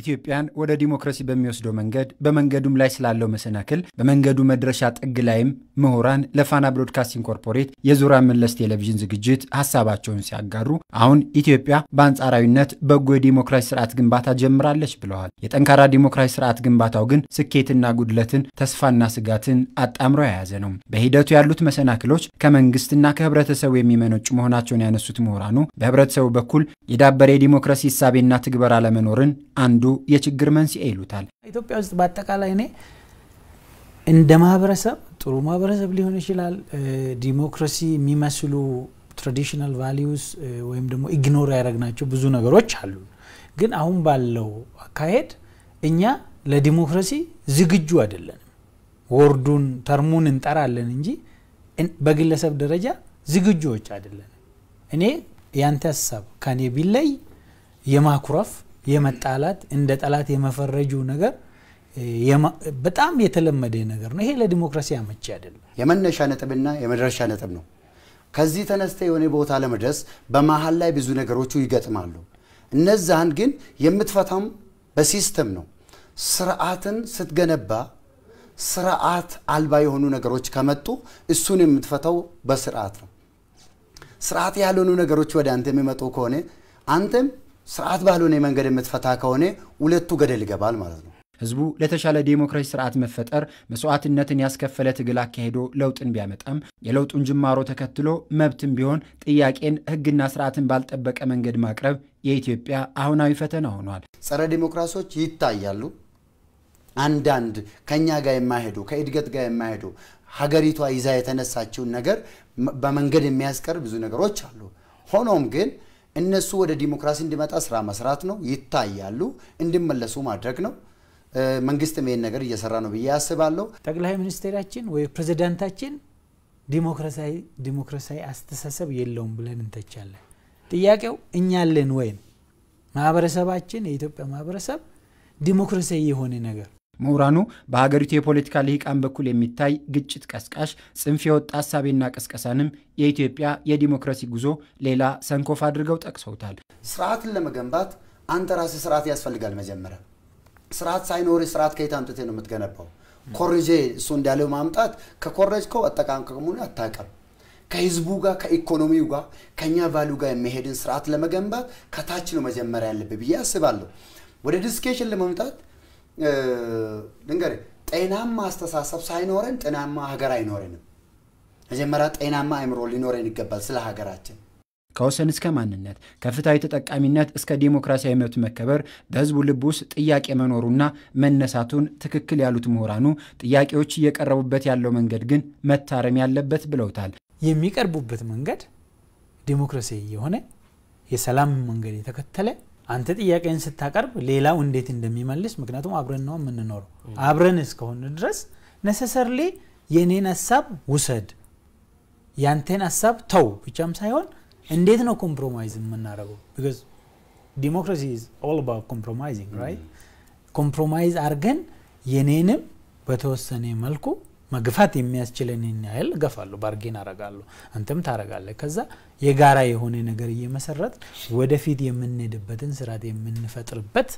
ኢትዮጵያን ወደ ዲሞክራሲ በሚወስደው መንገድ በመንገዱም ላይ ስላለው መሰናክል በመንገዱ መድረሻ ጥግ ላይም ምሁራን ለፋና ብሮድካስቲንግ ኮርፖሬት የዙሪያ መለስ ቴሌቪዥን ዝግጅት ሀሳባቸውን ሲያጋሩ አሁን ኢትዮጵያ በአንጻራዊነት በጎ የዲሞክራሲ ስርዓት ግንባታ ጀምራለች ብለዋል። የጠንካራ ዲሞክራሲ ስርዓት ግንባታው ግን ስኬትና ጉድለትን፣ ተስፋና ስጋትን አጣምሮ የያዘ ነው። በሂደቱ ያሉት መሰናክሎች ከመንግስትና ከህብረተሰቡ የሚመነጩ መሆናቸውን ያነሱት ምሁራኑ በህብረተሰቡ በኩል የዳበረ የዲሞክራሲ እሳቤና ትግበር አለመኖርን አንዱ የችግር መንስኤ ይሉታል። ኢትዮጵያ ውስጥ በአጠቃላይ እኔ እንደ ማህበረሰብ ጥሩ ማህበረሰብ ሊሆን ይችላል። ዲሞክራሲ የሚመስሉ ትራዲሽናል ቫሊዩስ ወይም ደግሞ ኢግኖር ያደረግናቸው ብዙ ነገሮች አሉ። ግን አሁን ባለው አካሄድ እኛ ለዲሞክራሲ ዝግጁ አይደለንም። ወርዱን ተርሙን እንጠራለን እንጂ በግለሰብ ደረጃ ዝግጁዎች አይደለንም። እኔ ያንተ ሀሳብ ከኔ ቢለይ የማኩረፍ የመጣላት እንደ ጠላት የመፈረጁ ነገር በጣም የተለመደ ነገር ነው። ይሄ ለዲሞክራሲ አመቺ አይደለም። የመነሻ ነጥብና የመድረሻ ነጥብ ነው። ከዚህ ተነስተ የሆነ ቦታ ለመድረስ በመሀል ላይ ብዙ ነገሮቹ ይገጥማሉ። እነዛን ግን የምትፈታም በሲስተም ነው። ስርዓትን ስትገነባ ስርዓት አልባ የሆኑ ነገሮች ከመጡ እሱን የምትፈታው በስርዓት ነው። ስርዓት ያልሆኑ ነገሮች ወደ አንተ የሚመጡ ከሆነ አንተም ስርዓት ባልሆነ መንገድ የምትፈታ ከሆነ ሁለቱ ገደል ይገባል ማለት ነው። ህዝቡ ለተሻለ ዴሞክራሲ ስርዓት መፈጠር መስዋዕትነትን ያስከፈለ ትግል አካሄዶ ለውጥን ቢያመጣም የለውጡን ጅማሮ ተከትሎ መብትም ቢሆን ጥያቄን ህግና ስርዓትን ባልጠበቀ መንገድ ማቅረብ የኢትዮጵያ አሁናዊ ፈተና ሆኗል። ጸረ ዴሞክራሲዎች ይታያሉ። አንዳንድ ከእኛ ጋር የማይሄዱ ከእድገት ጋር የማይሄዱ ሀገሪቷ ይዛ የተነሳችውን ነገር በመንገድ የሚያስቀር ብዙ ነገሮች አሉ። ሆኖም ግን እነሱ ወደ ዲሞክራሲ እንዲመጣ ስራ መስራት ነው፣ ይታያሉ፣ እንዲመለሱ ማድረግ ነው። መንግስትም ይህን ነገር እየሰራ ነው ብዬ አስባለሁ። ጠቅላይ ሚኒስቴራችን ወይ ፕሬዚዳንታችን ዲሞክራሲያዊ ዲሞክራሲያዊ አስተሳሰብ የለውም ብለን እንተቻለን። ጥያቄው እኛለን ወይም ማህበረሰባችን የኢትዮጵያ ማህበረሰብ ዲሞክራሲያዊ የሆነ ነገር ምሁራኑ በሀገሪቱ የፖለቲካ ልሂቃን በኩል የሚታይ ግጭት ቀስቃሽ ጽንፍ የወጣ ሀሳቤና ቀስቀሳንም የኢትዮጵያ የዲሞክራሲ ጉዞ ሌላ ሰንኮፍ አድርገው ጠቅሰውታል። ስርዓትን ለመገንባት አንተ ራስህ ስርዓት ያስፈልጋል። መጀመሪያ ስርዓት ሳይኖር ስርዓት ከየት አምጥቴ ነው የምትገነባው? ኮርጄ እሱ እንዳለው ማምጣት ከኮረጅከው አጠቃቀሙን አታውቅም። ከህዝቡ ጋር ከኢኮኖሚው ጋር ከኛ ቫሉ ጋር የሚሄድን ስርዓት ለመገንባት ከታች ነው መጀመሪያ ያለብህ ብዬ አስባለሁ። ወደ ዲስኬሽን ለመምጣት ልንገርህ፣ ጤናማ አስተሳሰብ ሳይኖረን ጤናማ ሀገር አይኖረንም። መጀመሪያ ጤናማ አእምሮ ሊኖረን ይገባል ስለ ሀገራችን። ከወሰን እስከ ማንነት፣ ከፍትሐዊ ተጠቃሚነት እስከ ዲሞክራሲያዊ መብት መከበር በህዝቡ ልብ ውስጥ ጥያቄ መኖሩና መነሳቱን ትክክል ያሉት ምሁራኑ ጥያቄዎች እየቀረቡበት ያለው መንገድ ግን መታረም ያለበት ብለውታል። የሚቀርቡበት መንገድ ዲሞክራሲ የሆነ የሰላም መንገድ የተከተለ አንተ ጥያቄን ስታቀርብ ሌላው እንዴት እንደሚመልስ ምክንያቱም አብረን ነው የምንኖረው አብረን እስከሆን ድረስ ነሰሰርሊ የእኔን ሀሳብ ውሰድ ያንተን ሀሳብ ተው ብቻም ሳይሆን እንዴት ነው ኮምፕሮማይዝ የምናደርገው ቢካዝ ዲሞክራሲ ኢዝ ኦል ኮምፕሮማይዚንግ ራይት ኮምፕሮማይዝ አርገን የኔንም በተወሰነ መልኩ መግፋት የሚያስችለንን ያህል እገፋለሁ፣ ባርጌን አረጋለሁ፣ አንተም ታረጋለ ከዛ የጋራ የሆነ ነገር እየመሰረት ወደፊት የምንሄድበትን ስርዓት የምንፈጥርበት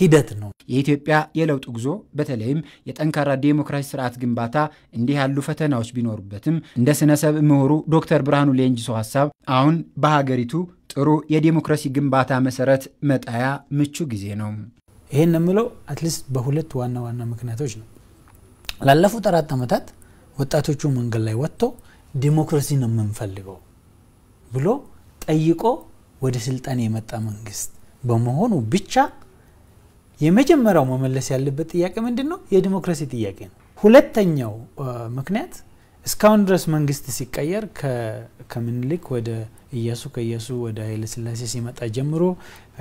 ሂደት ነው። የኢትዮጵያ የለውጥ ጉዞ በተለይም የጠንካራ ዴሞክራሲ ስርዓት ግንባታ እንዲህ ያሉ ፈተናዎች ቢኖሩበትም እንደ ሰብ ምሁሩ ዶክተር ብርሃኑ ሌንጅሶ ሀሳብ አሁን በሀገሪቱ ጥሩ የዴሞክራሲ ግንባታ መሰረት መጣያ ምቹ ጊዜ ነው። ይህን የምለው አትሊስት በሁለት ዋና ዋና ምክንያቶች ነው። ላለፉት አራት ዓመታት ወጣቶቹ መንገድ ላይ ወጥቶ ዲሞክራሲ ነው የምንፈልገው ብሎ ጠይቆ ወደ ስልጣን የመጣ መንግስት በመሆኑ ብቻ የመጀመሪያው መመለስ ያለበት ጥያቄ ምንድን ነው? የዲሞክራሲ ጥያቄ ነው። ሁለተኛው ምክንያት እስካሁን ድረስ መንግስት ሲቀየር ከምኒልክ ወደ እያሱ ከእያሱ ወደ ኃይለስላሴ ሲመጣ ጀምሮ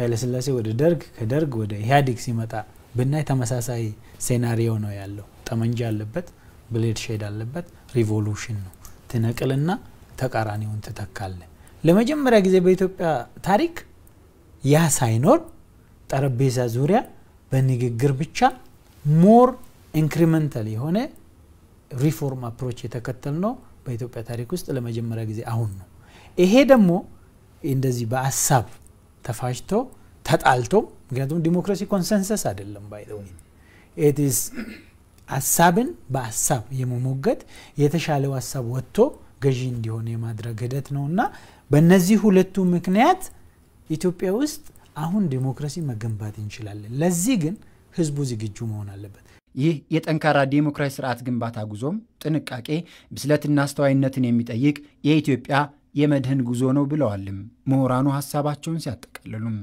ኃይለስላሴ ወደ ደርግ ከደርግ ወደ ኢህአዴግ ሲመጣ ብናይ ተመሳሳይ ሴናሪዮ ነው ያለው። ጠመንጃ አለበት፣ ብሌድ ሼድ አለበት፣ ሪቮሉሽን ነው። ትነቅልና ተቃራኒውን ትተካለ። ለመጀመሪያ ጊዜ በኢትዮጵያ ታሪክ ያ ሳይኖር ጠረጴዛ ዙሪያ በንግግር ብቻ ሞር ኢንክሪመንታል የሆነ ሪፎርም አፕሮች የተከተል ነው በኢትዮጵያ ታሪክ ውስጥ ለመጀመሪያ ጊዜ አሁን ነው። ይሄ ደግሞ እንደዚህ በሀሳብ ተፋጅቶ ተጣልቶ ምክንያቱም ዲሞክራሲ ኮንሰንሰስ አይደለም ባይ ሀሳብን በሀሳብ የመሞገት የተሻለው ሀሳብ ወጥቶ ገዢ እንዲሆን የማድረግ ሂደት ነው እና በእነዚህ ሁለቱ ምክንያት ኢትዮጵያ ውስጥ አሁን ዲሞክራሲ መገንባት እንችላለን። ለዚህ ግን ህዝቡ ዝግጁ መሆን አለበት። ይህ የጠንካራ ዲሞክራሲ ስርዓት ግንባታ ጉዞም ጥንቃቄ፣ ብስለትና አስተዋይነትን የሚጠይቅ የኢትዮጵያ የመድህን ጉዞ ነው ብለዋልም ምሁራኑ ሀሳባቸውን ሲያጠቃልሉም።